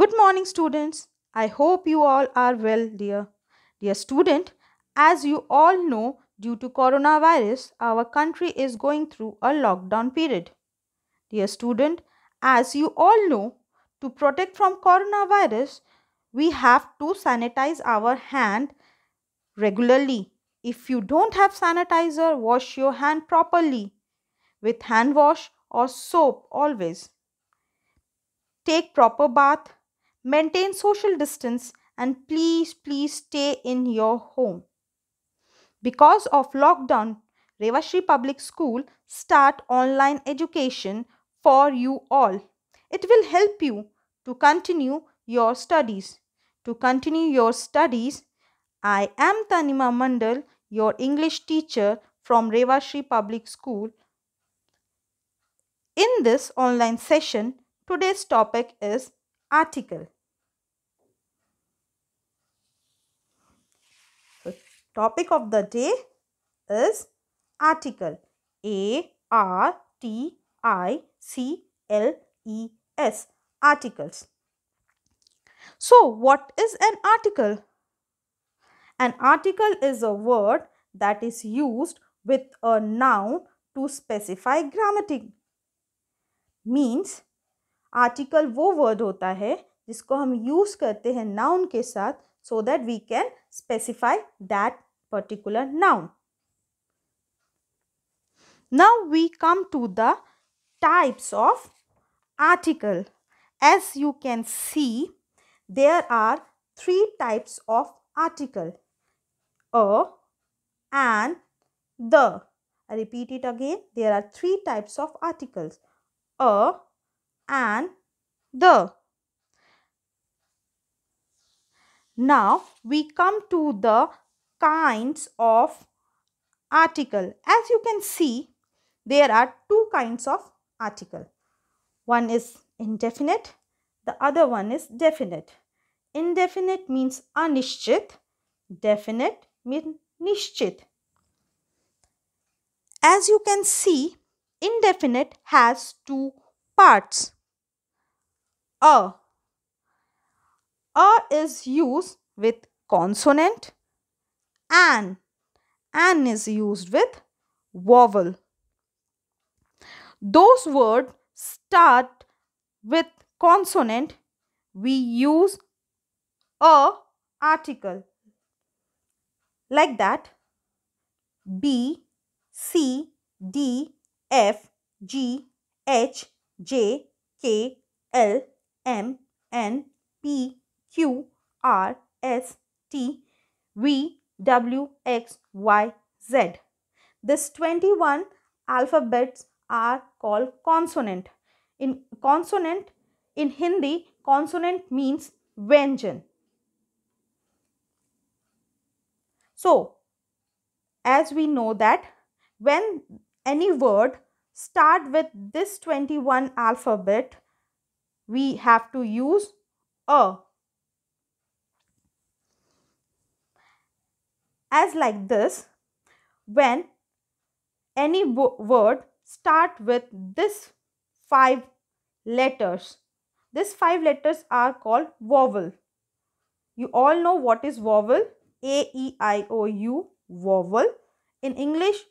Good morning, students. I hope you all are well, dear. Dear student, as you all know, due to coronavirus, our country is going through a lockdown period. Dear student, as you all know, to protect from coronavirus, we have to sanitize our hand regularly. If you don't have sanitizer, wash your hand properly with hand wash or soap always. Take proper bath Maintain social distance and please, please stay in your home. Because of lockdown, Revashri Public School start online education for you all. It will help you to continue your studies. To continue your studies, I am Tanima Mandal, your English teacher from Revashri Public School. In this online session, today's topic is article. Topic of the day is article. A R T I C L E S. Articles. So, what is an article? An article is a word that is used with a noun to specify grammatic. Means, article वो word होता है जिसको हम use करते हैं noun के साथ so that we can specify that particular noun. Now we come to the types of article. As you can see, there are three types of article. A, an, the. I repeat it again. There are three types of articles. A, an, the. Now we come to the kinds of article. As you can see, there are two kinds of article. One is indefinite, the other one is definite. Indefinite means anishchit, definite means nishchit. As you can see, indefinite has two parts. A. A is used with consonant an. An is used with vowel. Those words start with consonant. We use a article like that B, C, D, F, G, H, J, K, L, M, N, P, Q, R, S, T, V, W, X, Y, Z. This 21 alphabets are called consonant. In consonant, in Hindi, consonant means व्यंजन So, as we know that when any word start with this 21 alphabet, we have to use a as like this when any word start with this five letters this five letters are called vowel you all know what is vowel a e i o u vowel in english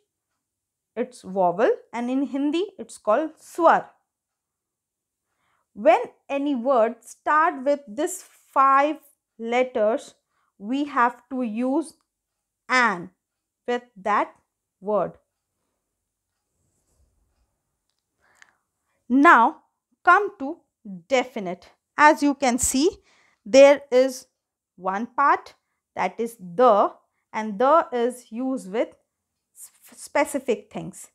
it's vowel and in hindi it's called swar when any word start with this five letters we have to use an with that word. Now come to definite. As you can see, there is one part that is the and the is used with specific things.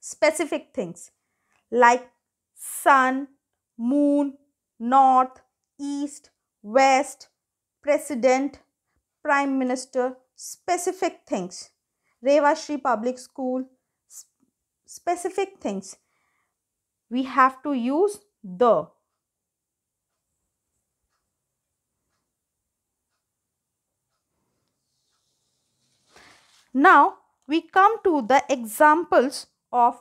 Specific things like sun, moon, north, east, west, president, prime minister, specific things. Shri Public School, specific things. We have to use the. Now, we come to the examples of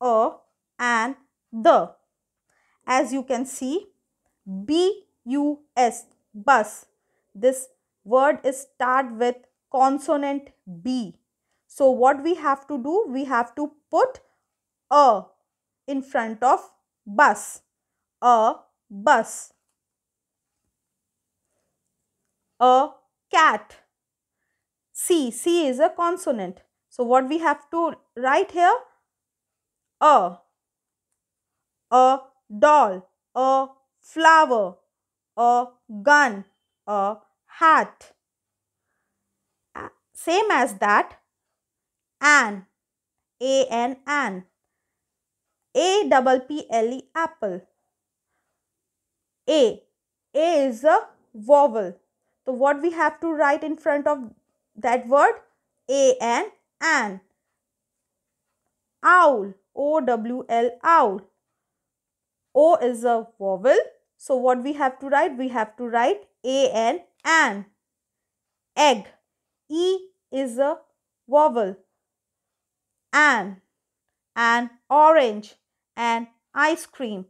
a and the. As you can see, B-U-S, bus. This word is start with consonant B. So what we have to do? We have to put a in front of bus. A bus. A cat. C. C is a consonant. So what we have to write here? A. A doll. A flower. A gun. A hat same as that an a n an a double p l e apple a a is a vowel so what we have to write in front of that word a n an owl o w l owl o is a vowel so what we have to write we have to write a n an egg e is a vowel. An, an orange, an ice cream,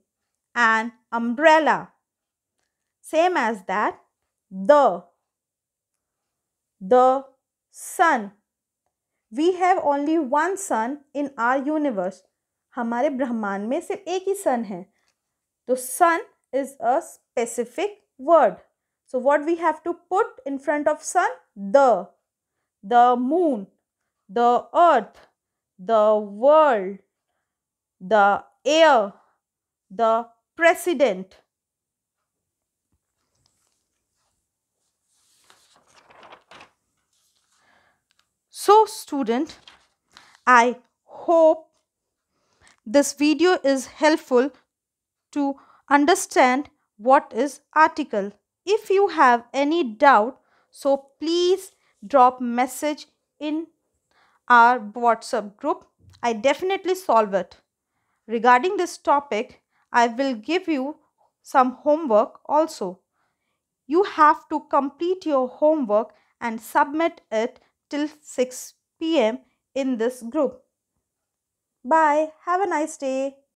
an umbrella. Same as that, the, the sun. We have only one sun in our universe. हमारे ब्रह्मांड में सिर्फ एक ही sun है तो sun is a specific word so what we have to put in front of sun the the moon, the earth, the world, the air, the president. So student, I hope this video is helpful to understand what is article. If you have any doubt, so please drop message in our WhatsApp group. I definitely solve it. Regarding this topic, I will give you some homework also. You have to complete your homework and submit it till 6 pm in this group. Bye. Have a nice day.